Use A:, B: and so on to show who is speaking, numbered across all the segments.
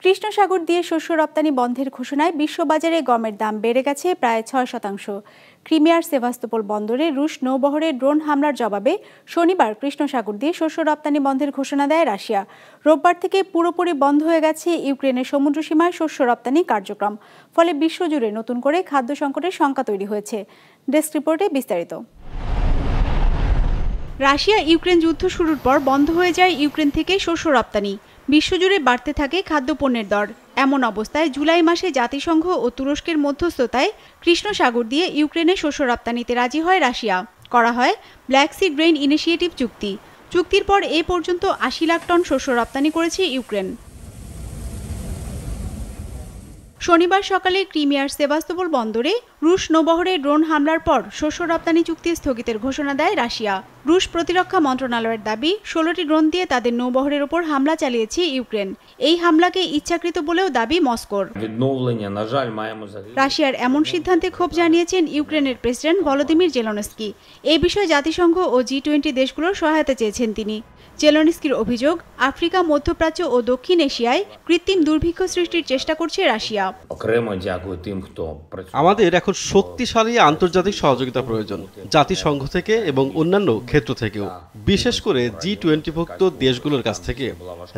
A: কৃষ্ণসাগর দিয়ে শস্য রপ্তানি বন্ধের ঘোষণায় বিশ্ববাজারে গমের দাম বেড়ে গেছে প্রায় ছয় শতাংশ ক্রিমিয়ার সেভাস্তোপোল বন্দরে রুশ নৌবহরে ড্রোন হামলার জবাবে শনিবার কৃষ্ণসাগর দিয়ে শস্য রপ্তানি বন্ধের ঘোষণা দেয় রাশিয়া রোববার থেকে পুরোপুরি বন্ধ হয়ে গেছে ইউক্রেনের সমুদ্রসীমায় শস্য রপ্তানি কার্যক্রম ফলে বিশ্বজুড়ে নতুন করে খাদ্য সংকটের শঙ্কা তৈরি হয়েছে ডেস্ক রিপোর্টে বিস্তারিত রাশিয়া ইউক্রেন যুদ্ধ শুরুর পর বন্ধ হয়ে যায় ইউক্রেন থেকে শস্য রপ্তানি বিশ্বজুড়ে বাড়তে থাকে খাদ্যপণ্যের দর এমন অবস্থায় জুলাই মাসে জাতিসংঘ ও তুরস্কের মধ্যস্থতায় কৃষ্ণ সাগর দিয়ে ইউক্রেনে শস্য রপ্তানিতে রাজি হয় রাশিয়া করা হয় ব্ল্যাক সি গ্রেইন ইনিশিয়েটিভ চুক্তি চুক্তির পর এ পর্যন্ত আশি লাখ টন শস্য রপ্তানি করেছে ইউক্রেন শনিবার সকালে ক্রিমিয়ার সেবাস্তবল বন্দরে রুশ নৌবহরে ড্রোন হামলার পর শস্য রপ্তানি চুক্তি স্থগিতের ঘোষণা দেয় রাশিয়া রুশ প্রতিরক্ষা মন্ত্রণালয়ের দাবি ষোলোটি ড্রোন দিয়ে তাদের নৌবহরের ওপর হামলা চালিয়েছে ইউক্রেন এই হামলাকে ইচ্ছাকৃত বলেও দাবি মস্কোর রাশিয়ার এমন সিদ্ধান্তে ক্ষোভ জানিয়েছেন ইউক্রেনের প্রেসিডেন্ট ভলোদিমির জেলনস্কি এই বিষয়ে জাতিসংঘ ও জি টোয়েন্টি দেশগুলোর সহায়তা চেয়েছেন তিনি জেলনস্কির অভিযোগ আফ্রিকা মধ্যপ্রাচ্য ও দক্ষিণ এশিয়ায় কৃত্রিম দুর্ভিক্ষ সৃষ্টির চেষ্টা করছে রাশিয়া
B: আমাদের এখন এখন শক্তিশালী আন্তর্জাতিক সহযোগিতা প্রয়োজন জাতিসংঘ থেকে এবং অন্যান্য ক্ষেত্র থেকেও বিশেষ করে জি টোয়েন্টিভুক্ত দেশগুলোর কাছ থেকে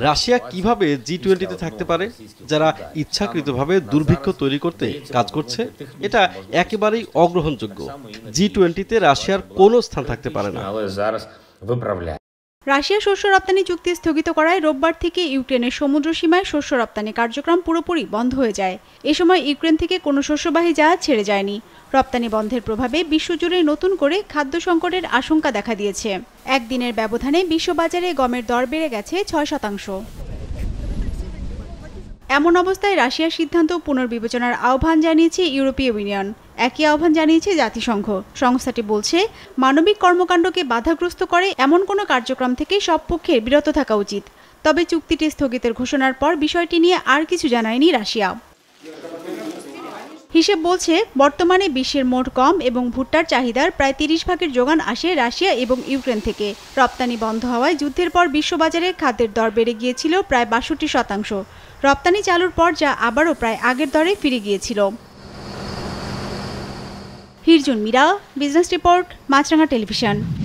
B: রাশিয়া কিভাবে জি টোয়েন্টিতে থাকতে পারে যারা ইচ্ছাকৃতভাবে দুর্ভিক্ষ তৈরি করতে কাজ করছে এটা একেবারেই অগ্রহণযোগ্য জি টোয়েন্টিতে রাশিয়ার কোনো স্থান থাকতে পারে না
A: রাশিয়া শস্য রপ্তানি চুক্তি স্থগিত করায় রোববার থেকে ইউক্রেনের সমুদ্র সীমায় শস্য রপ্তানি কার্যক্রম পুরোপুরি বন্ধ হয়ে যায় এ সময় ইউক্রেন থেকে কোনো শস্যবাহী জাহাজ ছেড়ে যায়নি রপ্তানি বন্ধের প্রভাবে বিশ্বজুড়ে নতুন করে খাদ্য সংকটের আশঙ্কা দেখা দিয়েছে একদিনের ব্যবধানে বিশ্ববাজারে গমের দর বেড়ে গেছে ছয় শতাংশ এমন অবস্থায় রাশিয়ার সিদ্ধান্ত পুনর্বিবেচনার আহ্বান জানিয়েছে ইউরোপীয় ইউনিয়ন একই আহ্বান জানিয়েছে জাতিসংঘ সংস্থাটি বলছে মানবিক কর্মকাণ্ডকে বাধাগ্রস্ত করে এমন কোনো কার্যক্রম থেকে সব পক্ষের বিরত থাকা উচিত তবে চুক্তিটি স্থগিতের ঘোষণার পর বিষয়টি নিয়ে আর কিছু জানায়নি রাশিয়া হিসেব বলছে বর্তমানে বিশ্বের মোট কম এবং ভুট্টার চাহিদার প্রায় তিরিশ ভাগের যোগান আসে রাশিয়া এবং ইউক্রেন থেকে রপ্তানি বন্ধ হওয়ায় যুদ্ধের পর বিশ্ববাজারে খাদ্যের দর বেড়ে গিয়েছিল প্রায় বাষট্টি শতাংশ রপ্তানি চালুর পর যা আবারও প্রায় আগের দরে ফিরে গিয়েছিল হিরজুন মিরা বিজনেস রিপোর্ট মাছরাঙা টেলিভিশন